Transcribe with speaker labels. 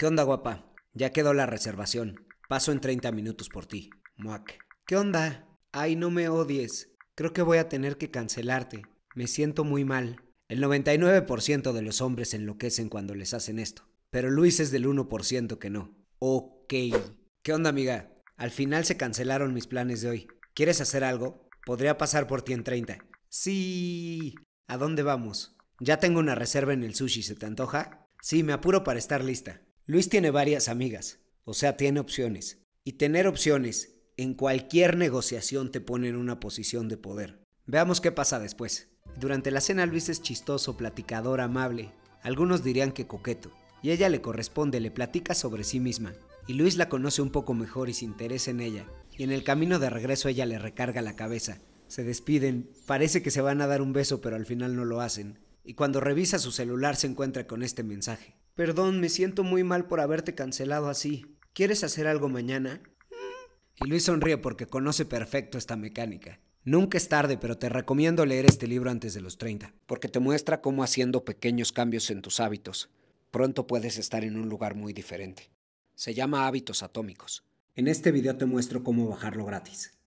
Speaker 1: ¿Qué onda, guapa? Ya quedó la reservación. Paso en 30 minutos por ti. Muac. ¿Qué onda? Ay, no me odies. Creo que voy a tener que cancelarte. Me siento muy mal. El 99% de los hombres enloquecen cuando les hacen esto. Pero Luis es del 1% que no. Ok. ¿Qué onda, amiga? Al final se cancelaron mis planes de hoy. ¿Quieres hacer algo? Podría pasar por ti en 30. Sí. ¿A dónde vamos? Ya tengo una reserva en el sushi, ¿se te antoja? Sí, me apuro para estar lista. Luis tiene varias amigas, o sea, tiene opciones. Y tener opciones en cualquier negociación te pone en una posición de poder. Veamos qué pasa después. Durante la cena Luis es chistoso, platicador, amable. Algunos dirían que coqueto. Y ella le corresponde, le platica sobre sí misma. Y Luis la conoce un poco mejor y se interesa en ella. Y en el camino de regreso ella le recarga la cabeza. Se despiden, parece que se van a dar un beso pero al final no lo hacen. Y cuando revisa su celular se encuentra con este mensaje. Perdón, me siento muy mal por haberte cancelado así. ¿Quieres hacer algo mañana? Y Luis sonríe porque conoce perfecto esta mecánica. Nunca es tarde, pero te recomiendo leer este libro antes de los 30, porque te muestra cómo haciendo pequeños cambios en tus hábitos, pronto puedes estar en un lugar muy diferente. Se llama Hábitos Atómicos. En este video te muestro cómo bajarlo gratis.